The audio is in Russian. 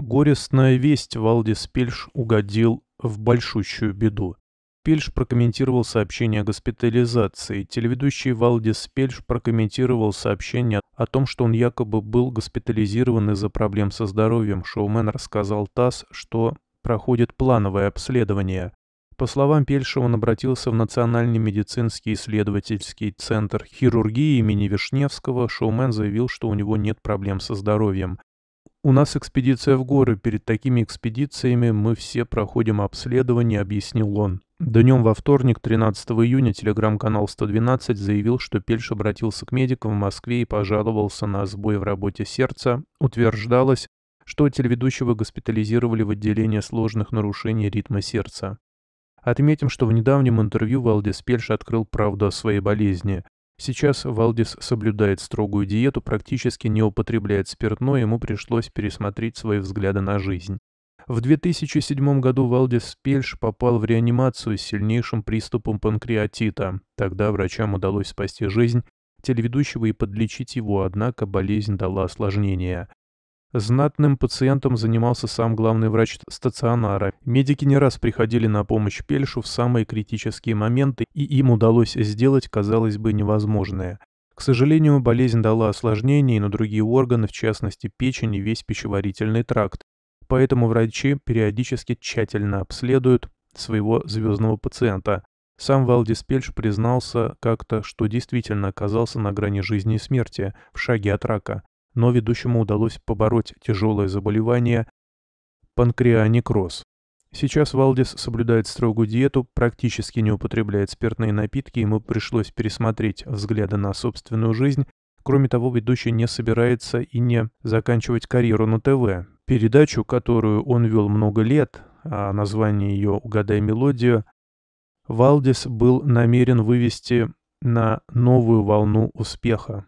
Горестная весть Валдис Пельш угодил в большущую беду. Пельш прокомментировал сообщение о госпитализации. Телеведущий Валдис Пельш прокомментировал сообщение о том, что он якобы был госпитализирован из-за проблем со здоровьем. Шоумен рассказал ТАСС, что проходит плановое обследование. По словам Пельша, он обратился в Национальный медицинский исследовательский центр хирургии имени Вишневского. Шоумен заявил, что у него нет проблем со здоровьем. У нас экспедиция в горы. Перед такими экспедициями мы все проходим обследование, объяснил он. Днем во вторник, 13 июня, телеграм-канал 112 заявил, что Пельш обратился к медикам в Москве и пожаловался на сбой в работе сердца. Утверждалось, что телеведущего госпитализировали в отделение сложных нарушений ритма сердца. Отметим, что в недавнем интервью Валдис Пельш открыл правду о своей болезни. Сейчас Валдис соблюдает строгую диету, практически не употребляет спиртное, ему пришлось пересмотреть свои взгляды на жизнь. В 2007 году Валдис Пельш попал в реанимацию с сильнейшим приступом панкреатита. Тогда врачам удалось спасти жизнь телеведущего и подлечить его, однако болезнь дала осложнения. Знатным пациентом занимался сам главный врач стационара. Медики не раз приходили на помощь Пельшу в самые критические моменты, и им удалось сделать, казалось бы, невозможное. К сожалению, болезнь дала осложнения на другие органы, в частности печень и весь пищеварительный тракт. Поэтому врачи периодически тщательно обследуют своего звездного пациента. Сам Валдис Пельш признался как-то, что действительно оказался на грани жизни и смерти, в шаге от рака но ведущему удалось побороть тяжелое заболевание панкреанекроз. Сейчас Валдис соблюдает строгую диету, практически не употребляет спиртные напитки, ему пришлось пересмотреть взгляды на собственную жизнь. Кроме того, ведущий не собирается и не заканчивать карьеру на ТВ. Передачу, которую он вел много лет, а название ее «Угадай мелодию», Валдис был намерен вывести на новую волну успеха.